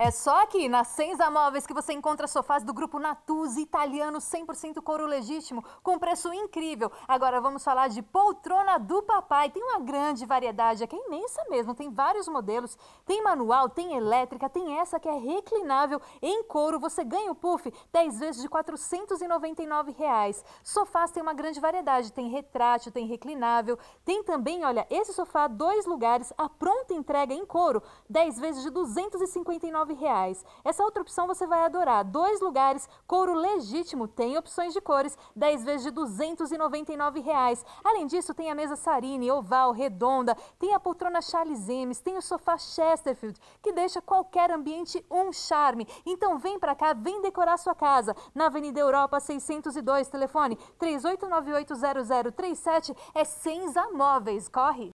É só aqui na Senza Móveis que você encontra sofás do grupo Natuzzi italiano 100% couro legítimo, com preço incrível. Agora vamos falar de poltrona do papai. Tem uma grande variedade aqui, é imensa mesmo, tem vários modelos, tem manual, tem elétrica, tem essa que é reclinável em couro. Você ganha o puff 10 vezes de R$ 499. Reais. Sofás tem uma grande variedade, tem retrátil, tem reclinável, tem também, olha, esse sofá dois lugares, a pronta entrega em couro, 10 vezes de R$ 259 reais. Essa outra opção você vai adorar. Dois lugares, couro legítimo, tem opções de cores, 10 vezes de 299 reais. Além disso, tem a mesa Sarine, oval, redonda, tem a poltrona Charles Emes, tem o sofá Chesterfield, que deixa qualquer ambiente um charme. Então vem para cá, vem decorar sua casa. Na Avenida Europa 602, telefone 38980037 é Senza Móveis. Corre!